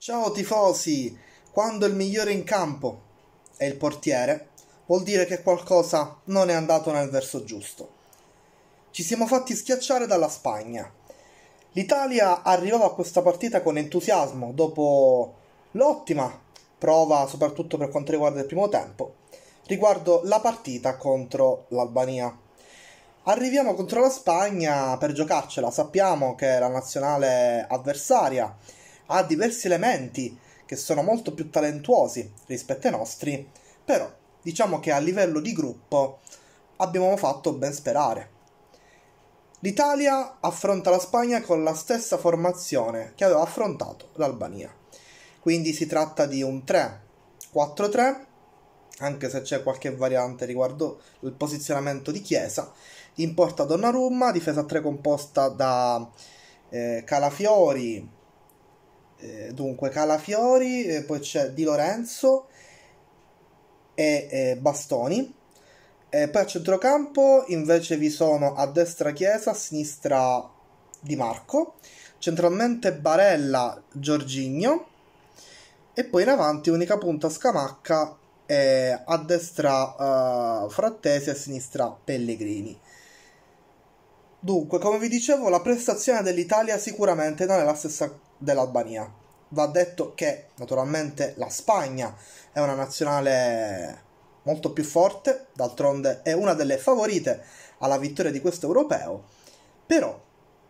Ciao tifosi! Quando il migliore in campo è il portiere, vuol dire che qualcosa non è andato nel verso giusto. Ci siamo fatti schiacciare dalla Spagna. L'Italia arrivava a questa partita con entusiasmo dopo l'ottima prova, soprattutto per quanto riguarda il primo tempo, riguardo la partita contro l'Albania. Arriviamo contro la Spagna per giocarcela, sappiamo che la nazionale avversaria ha diversi elementi che sono molto più talentuosi rispetto ai nostri, però diciamo che a livello di gruppo abbiamo fatto ben sperare. L'Italia affronta la Spagna con la stessa formazione che aveva affrontato l'Albania. Quindi si tratta di un 3-4-3, anche se c'è qualche variante riguardo il posizionamento di Chiesa. In porta Donnarumma, difesa 3 composta da eh, Calafiori, eh, dunque Calafiori, eh, poi c'è Di Lorenzo e eh, Bastoni. E eh, poi a centrocampo invece vi sono a destra Chiesa, a sinistra Di Marco, centralmente Barella, Giorgigno e poi in avanti unica punta Scamacca e a destra uh, Frattesi e a sinistra Pellegrini. Dunque, come vi dicevo, la prestazione dell'Italia sicuramente non è la stessa dell'Albania. Va detto che naturalmente la Spagna è una nazionale molto più forte, d'altronde è una delle favorite alla vittoria di questo europeo, però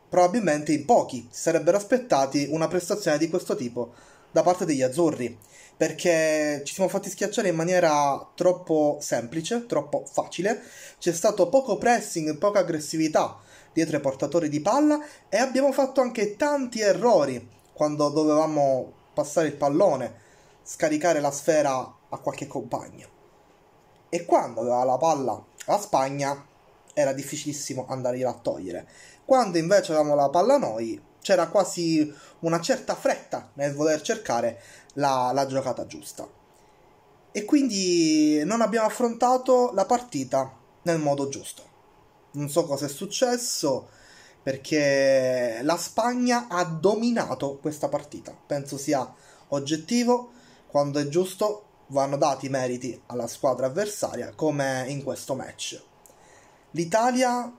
probabilmente in pochi si sarebbero aspettati una prestazione di questo tipo da parte degli azzurri, perché ci siamo fatti schiacciare in maniera troppo semplice, troppo facile, c'è stato poco pressing, poca aggressività dietro ai portatori di palla e abbiamo fatto anche tanti errori quando dovevamo passare il pallone, scaricare la sfera a qualche compagno. E quando aveva la palla la Spagna era difficilissimo andargliela a togliere. Quando invece avevamo la palla noi, c'era quasi una certa fretta nel voler cercare la, la giocata giusta. E quindi non abbiamo affrontato la partita nel modo giusto. Non so cosa è successo, perché la Spagna ha dominato questa partita. Penso sia oggettivo, quando è giusto vanno dati i meriti alla squadra avversaria come in questo match. L'Italia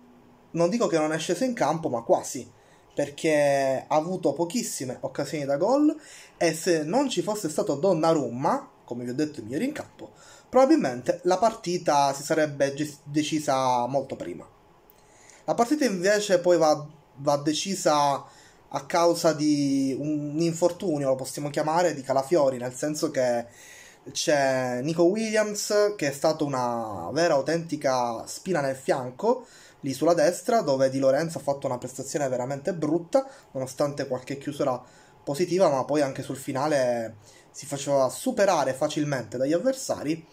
non dico che non è scesa in campo, ma quasi, perché ha avuto pochissime occasioni da gol e se non ci fosse stato Donnarumma, come vi ho detto il migliore in campo, probabilmente la partita si sarebbe decisa molto prima. La partita invece poi va, va decisa a causa di un infortunio, lo possiamo chiamare, di Calafiori, nel senso che c'è Nico Williams che è stato una vera autentica spina nel fianco lì sulla destra dove Di Lorenzo ha fatto una prestazione veramente brutta nonostante qualche chiusura positiva ma poi anche sul finale si faceva superare facilmente dagli avversari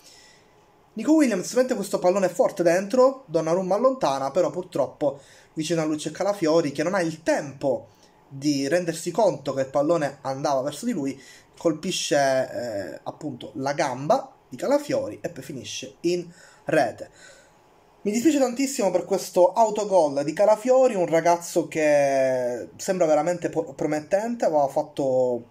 Nico Williams mette questo pallone forte dentro, Donnarumma allontana, però purtroppo vicino a Lucio Calafiori che non ha il tempo di rendersi conto che il pallone andava verso di lui, colpisce eh, appunto la gamba di Calafiori e poi finisce in rete. Mi dispiace tantissimo per questo autogol di Calafiori, un ragazzo che sembra veramente promettente, aveva fatto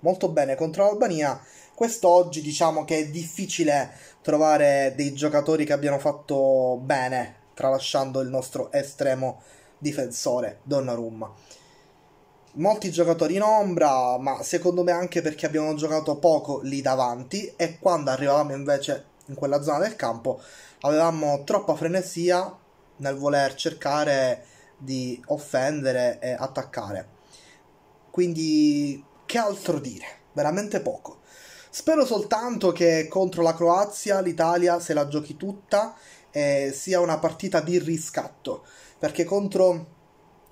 molto bene contro l'Albania Quest'oggi diciamo che è difficile trovare dei giocatori che abbiano fatto bene, tralasciando il nostro estremo difensore Donnarumma. Molti giocatori in ombra, ma secondo me anche perché abbiamo giocato poco lì davanti e quando arrivavamo invece in quella zona del campo avevamo troppa frenesia nel voler cercare di offendere e attaccare. Quindi che altro dire? Veramente poco. Spero soltanto che contro la Croazia l'Italia se la giochi tutta e sia una partita di riscatto, perché contro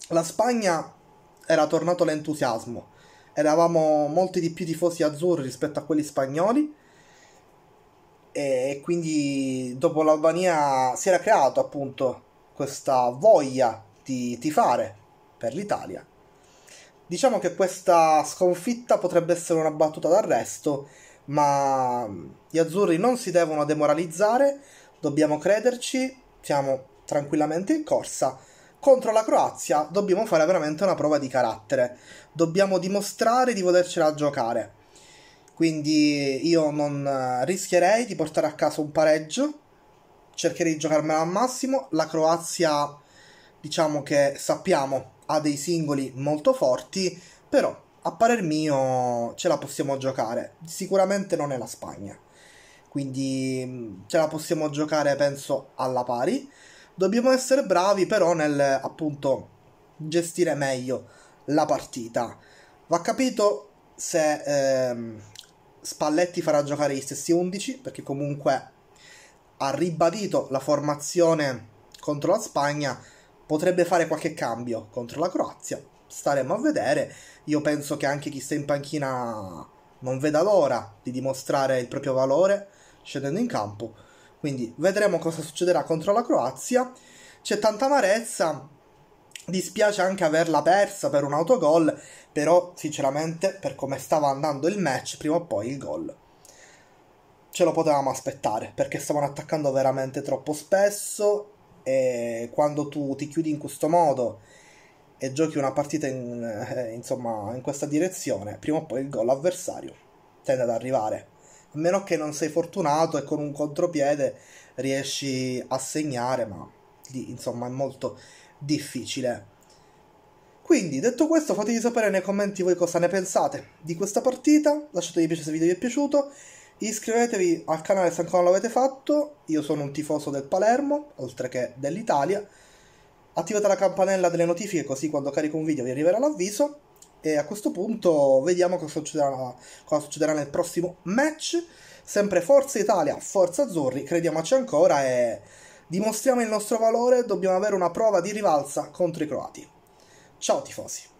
la Spagna era tornato l'entusiasmo, eravamo molti di più tifosi azzurri rispetto a quelli spagnoli e quindi dopo l'Albania si era creato appunto questa voglia di tifare per l'Italia. Diciamo che questa sconfitta potrebbe essere una battuta d'arresto ma gli azzurri non si devono demoralizzare, dobbiamo crederci, siamo tranquillamente in corsa. Contro la Croazia dobbiamo fare veramente una prova di carattere, dobbiamo dimostrare di volercela giocare. Quindi io non eh, rischierei di portare a casa un pareggio, cercherei di giocarmela al massimo. La Croazia, diciamo che sappiamo, ha dei singoli molto forti, però a parer mio ce la possiamo giocare. Sicuramente non è la Spagna. Quindi mm, ce la possiamo giocare, penso, alla pari. Dobbiamo essere bravi però nel appunto gestire meglio la partita. Va capito se ehm, Spalletti farà giocare gli stessi 11 perché comunque ha ribadito la formazione contro la Spagna, potrebbe fare qualche cambio contro la Croazia, staremo a vedere. Io penso che anche chi sta in panchina non veda l'ora di dimostrare il proprio valore scendendo in campo. Quindi vedremo cosa succederà contro la Croazia. C'è tanta amarezza, dispiace anche averla persa per un autogol, però sinceramente per come stava andando il match, prima o poi il gol ce lo potevamo aspettare perché stavano attaccando veramente troppo spesso e quando tu ti chiudi in questo modo e giochi una partita in, eh, insomma, in questa direzione, prima o poi il gol avversario tende ad arrivare. A meno che non sei fortunato e con un contropiede riesci a segnare, ma lì insomma è molto difficile. Quindi, detto questo, fatemi sapere nei commenti voi cosa ne pensate di questa partita. Lasciate mi piace se il video vi è piaciuto. Iscrivetevi al canale se ancora non l'avete fatto. Io sono un tifoso del Palermo, oltre che dell'Italia. Attivate la campanella delle notifiche così quando carico un video vi arriverà l'avviso. E a questo punto vediamo cosa succederà, cosa succederà nel prossimo match. Sempre Forza Italia, Forza Azzurri, crediamoci ancora e dimostriamo il nostro valore, dobbiamo avere una prova di rivalsa contro i croati. Ciao tifosi!